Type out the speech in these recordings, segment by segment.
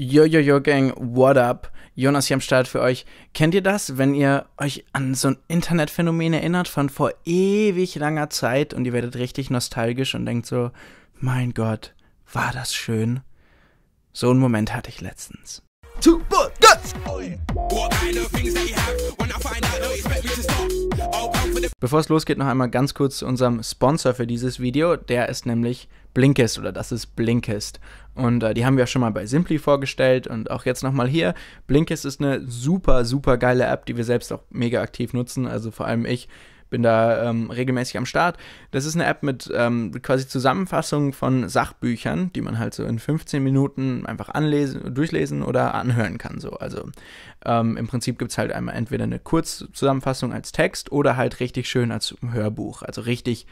Yo, yo, yo, Gang, what up? Jonas hier am Start für euch. Kennt ihr das, wenn ihr euch an so ein Internetphänomen erinnert von vor ewig langer Zeit und ihr werdet richtig nostalgisch und denkt so, mein Gott, war das schön? So einen Moment hatte ich letztens. Two, one, go! Bevor es losgeht, noch einmal ganz kurz zu unserem Sponsor für dieses Video. Der ist nämlich Blinkist oder das ist Blinkist. Und äh, die haben wir schon mal bei Simply vorgestellt und auch jetzt nochmal hier. Blinkist ist eine super, super geile App, die wir selbst auch mega aktiv nutzen. Also vor allem ich bin da ähm, regelmäßig am Start. Das ist eine App mit ähm, quasi Zusammenfassungen von Sachbüchern, die man halt so in 15 Minuten einfach anlesen, durchlesen oder anhören kann. So. Also ähm, im Prinzip gibt es halt einmal entweder eine Kurzzusammenfassung als Text oder halt richtig schön als Hörbuch. Also richtig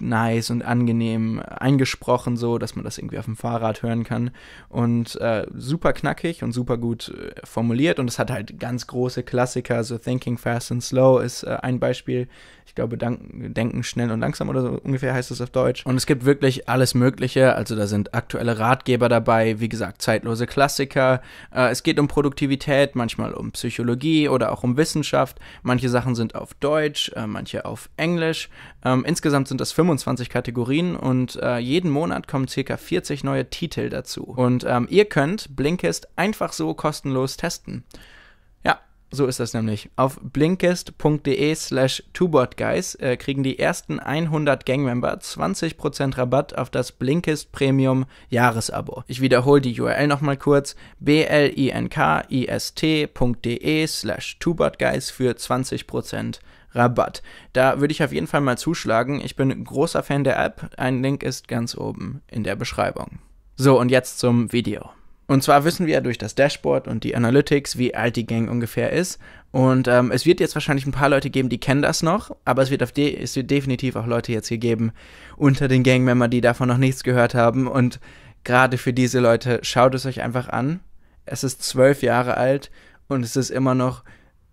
nice und angenehm eingesprochen, so dass man das irgendwie auf dem Fahrrad hören kann. Und äh, super knackig und super gut äh, formuliert. Und es hat halt ganz große Klassiker, so Thinking Fast and Slow ist äh, ein Beispiel. Ich glaube, Denken schnell und langsam oder so ungefähr heißt es auf Deutsch. Und es gibt wirklich alles Mögliche. Also da sind aktuelle Ratgeber dabei, wie gesagt, zeitlose Klassiker. Äh, es geht um Produktivität, manchmal um Psychologie oder auch um Wissenschaft. Manche Sachen sind auf Deutsch, äh, manche auf Englisch. Ähm, insgesamt sind das 25 Kategorien und äh, jeden Monat kommen circa 40 neue Titel dazu. Und ähm, ihr könnt Blinkist einfach so kostenlos testen. Ja, so ist das nämlich. Auf blinkist.de slash tubotguys äh, kriegen die ersten 100 Gangmember 20% Rabatt auf das Blinkist Premium Jahresabo. Ich wiederhole die URL nochmal kurz. blinkist.de slash tubotguys für 20% Rabatt. Rabatt. Da würde ich auf jeden Fall mal zuschlagen. Ich bin großer Fan der App. Ein Link ist ganz oben in der Beschreibung. So, und jetzt zum Video. Und zwar wissen wir durch das Dashboard und die Analytics, wie alt die Gang ungefähr ist. Und ähm, es wird jetzt wahrscheinlich ein paar Leute geben, die kennen das noch, aber es wird, auf de es wird definitiv auch Leute jetzt hier geben unter den Gangmember, die davon noch nichts gehört haben. Und gerade für diese Leute, schaut es euch einfach an. Es ist zwölf Jahre alt und es ist immer noch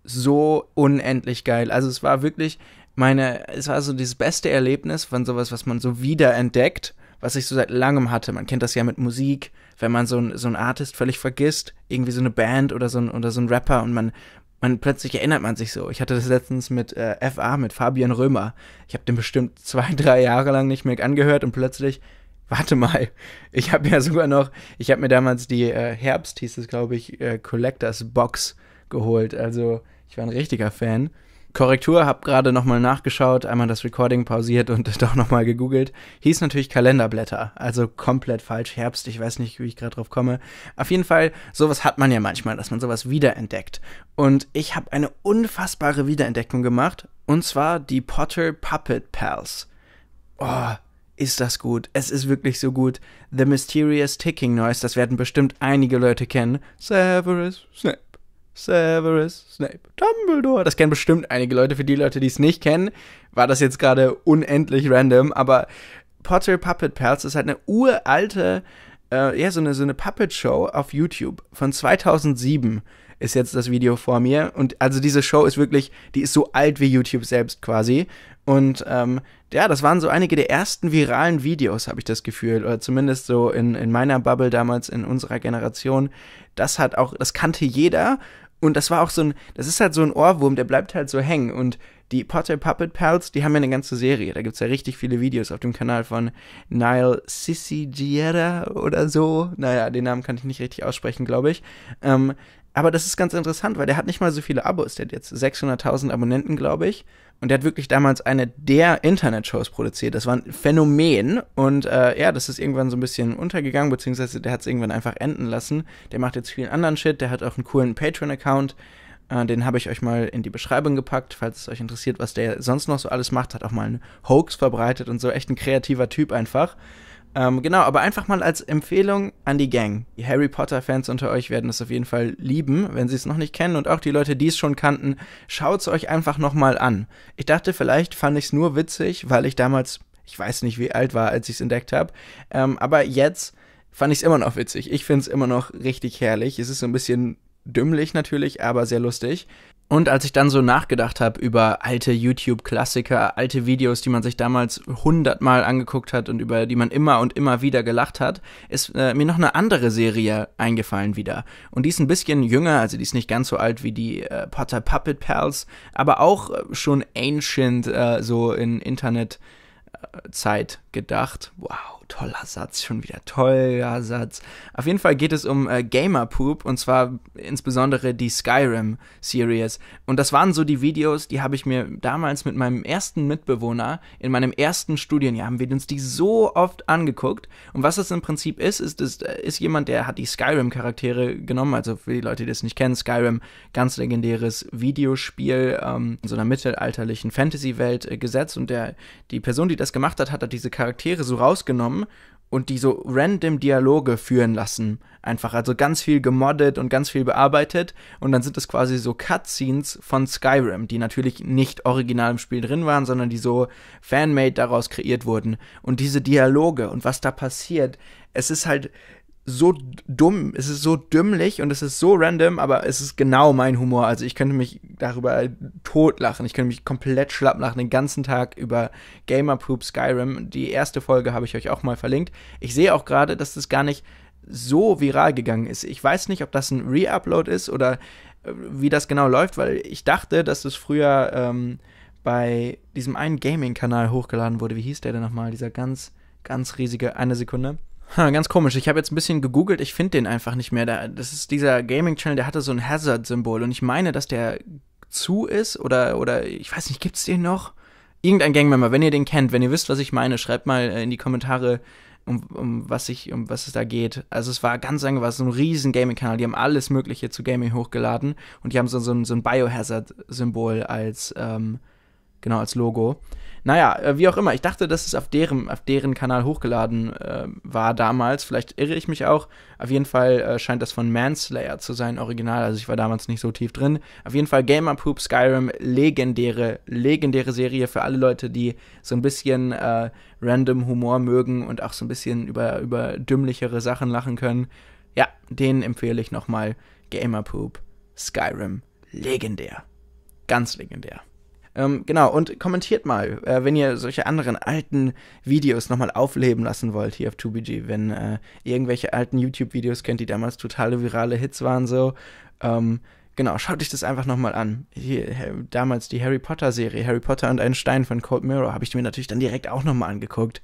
so unendlich geil. Also es war wirklich meine, es war so dieses beste Erlebnis von sowas, was man so wiederentdeckt, was ich so seit langem hatte. Man kennt das ja mit Musik, wenn man so ein, so ein Artist völlig vergisst, irgendwie so eine Band oder so ein, oder so ein Rapper und man, man plötzlich erinnert man sich so. Ich hatte das letztens mit äh, FA, mit Fabian Römer. Ich habe den bestimmt zwei, drei Jahre lang nicht mehr angehört und plötzlich, warte mal, ich habe ja sogar noch, ich habe mir damals die äh, Herbst, hieß es glaube ich, äh, Collectors Box äh, geholt. Also ich war ein richtiger Fan. Korrektur, habe gerade nochmal nachgeschaut, einmal das Recording pausiert und doch nochmal gegoogelt. Hieß natürlich Kalenderblätter, also komplett falsch. Herbst, ich weiß nicht, wie ich gerade drauf komme. Auf jeden Fall, sowas hat man ja manchmal, dass man sowas wiederentdeckt. Und ich habe eine unfassbare Wiederentdeckung gemacht, und zwar die Potter Puppet Pals. Oh, ist das gut. Es ist wirklich so gut. The Mysterious Ticking Noise, das werden bestimmt einige Leute kennen. Severus Snape. Severus Snape, Dumbledore. Das kennen bestimmt einige Leute. Für die Leute, die es nicht kennen, war das jetzt gerade unendlich random. Aber Pottery Puppet Pals ist halt eine uralte, äh, ja, so eine, so eine Puppet-Show auf YouTube von 2007 ist jetzt das Video vor mir. Und also diese Show ist wirklich, die ist so alt wie YouTube selbst quasi. Und ähm, ja, das waren so einige der ersten viralen Videos, habe ich das Gefühl. Oder zumindest so in, in meiner Bubble damals, in unserer Generation. Das hat auch, das kannte jeder. Und das war auch so ein, das ist halt so ein Ohrwurm, der bleibt halt so hängen. Und die Potter Puppet Pals, die haben ja eine ganze Serie. Da gibt es ja richtig viele Videos auf dem Kanal von Nile Sissi Giera oder so. Naja, den Namen kann ich nicht richtig aussprechen, glaube ich. Ähm, aber das ist ganz interessant, weil der hat nicht mal so viele Abos. Der hat jetzt 600.000 Abonnenten, glaube ich. Und der hat wirklich damals eine der Internet-Shows produziert. Das war ein Phänomen. Und äh, ja, das ist irgendwann so ein bisschen untergegangen, beziehungsweise der hat es irgendwann einfach enden lassen. Der macht jetzt vielen anderen Shit. Der hat auch einen coolen Patreon-Account. Äh, den habe ich euch mal in die Beschreibung gepackt, falls es euch interessiert, was der sonst noch so alles macht. Hat auch mal einen Hoax verbreitet und so. Echt ein kreativer Typ einfach. Ähm, genau, aber einfach mal als Empfehlung an die Gang. Die Harry Potter-Fans unter euch werden es auf jeden Fall lieben, wenn sie es noch nicht kennen. Und auch die Leute, die es schon kannten, schaut es euch einfach nochmal an. Ich dachte, vielleicht fand ich es nur witzig, weil ich damals, ich weiß nicht, wie alt war, als ich es entdeckt habe. Ähm, aber jetzt fand ich es immer noch witzig. Ich finde es immer noch richtig herrlich. Es ist so ein bisschen dümmlich natürlich, aber sehr lustig. Und als ich dann so nachgedacht habe über alte YouTube-Klassiker, alte Videos, die man sich damals hundertmal angeguckt hat und über die man immer und immer wieder gelacht hat, ist äh, mir noch eine andere Serie eingefallen wieder. Und die ist ein bisschen jünger, also die ist nicht ganz so alt wie die äh, Potter Puppet Pals, aber auch äh, schon ancient, äh, so in Internetzeit äh, gedacht. Wow toller Satz, schon wieder toller Satz. Auf jeden Fall geht es um äh, Gamer Poop und zwar insbesondere die Skyrim Series. Und das waren so die Videos, die habe ich mir damals mit meinem ersten Mitbewohner in meinem ersten Studienjahr haben wir uns die so oft angeguckt. Und was das im Prinzip ist, ist, ist, äh, ist jemand, der hat die Skyrim Charaktere genommen. Also für die Leute, die das nicht kennen, Skyrim, ganz legendäres Videospiel ähm, in so einer mittelalterlichen Fantasy Welt äh, gesetzt. Und der, die Person, die das gemacht hat, hat diese Charaktere so rausgenommen haben und die so random Dialoge führen lassen. Einfach, also ganz viel gemoddet und ganz viel bearbeitet. Und dann sind es quasi so Cutscenes von Skyrim, die natürlich nicht original im Spiel drin waren, sondern die so fanmade daraus kreiert wurden. Und diese Dialoge und was da passiert, es ist halt so dumm, es ist so dümmlich und es ist so random, aber es ist genau mein Humor. Also ich könnte mich darüber totlachen. Ich könnte mich komplett schlapp lachen den ganzen Tag über Gamer Poop Skyrim. Die erste Folge habe ich euch auch mal verlinkt. Ich sehe auch gerade, dass das gar nicht so viral gegangen ist. Ich weiß nicht, ob das ein Re-Upload ist oder äh, wie das genau läuft, weil ich dachte, dass das früher ähm, bei diesem einen Gaming-Kanal hochgeladen wurde. Wie hieß der denn nochmal? Dieser ganz, ganz riesige, eine Sekunde. Ha, ganz komisch. Ich habe jetzt ein bisschen gegoogelt, ich finde den einfach nicht mehr. Da, das ist dieser Gaming-Channel, der hatte so ein Hazard-Symbol und ich meine, dass der zu ist oder, oder ich weiß nicht, gibt es den noch? Irgendein Gangmember, wenn ihr den kennt, wenn ihr wisst, was ich meine, schreibt mal äh, in die Kommentare, um, um was ich, um was es da geht. Also es war ganz lange war so ein riesen Gaming-Kanal, die haben alles Mögliche zu Gaming hochgeladen und die haben so, so, so ein Biohazard-Symbol als, ähm, genau, als Logo. Naja, äh, wie auch immer. Ich dachte, dass es auf deren, auf deren Kanal hochgeladen äh, war damals. Vielleicht irre ich mich auch. Auf jeden Fall äh, scheint das von Manslayer zu sein, original. Also ich war damals nicht so tief drin. Auf jeden Fall Gamer Poop Skyrim, legendäre, legendäre Serie für alle Leute, die so ein bisschen äh, random Humor mögen und auch so ein bisschen über, über dümmlichere Sachen lachen können. Ja, denen empfehle ich nochmal Gamer Poop Skyrim. Legendär. Ganz legendär. Ähm, genau, und kommentiert mal, äh, wenn ihr solche anderen alten Videos nochmal aufleben lassen wollt hier auf 2BG, wenn äh, irgendwelche alten YouTube-Videos kennt, die damals totale virale Hits waren, so. Ähm, genau, schaut euch das einfach nochmal an. Hier, äh, damals die Harry Potter-Serie, Harry Potter und ein Stein von Cold Mirror, habe ich mir natürlich dann direkt auch nochmal angeguckt.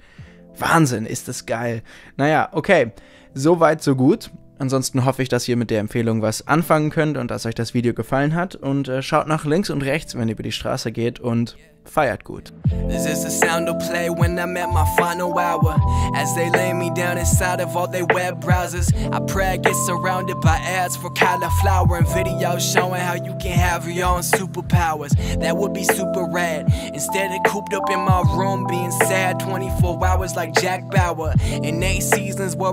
Wahnsinn, ist das geil. Naja, okay, so weit, so gut. Ansonsten hoffe ich, dass ihr mit der Empfehlung was anfangen könnt und dass euch das Video gefallen hat. Und äh, schaut nach links und rechts, wenn ihr über die Straße geht und feiert gut. This is the sound of play when I'm at my final hour. As they lay me down inside of all their web browsers. I pray I get surrounded by ads for cauliflower and videos showing how you can have your own superpowers. That would be super rad. Instead of cooped up in my room being sad 24 hours like Jack Bauer. And eight seasons where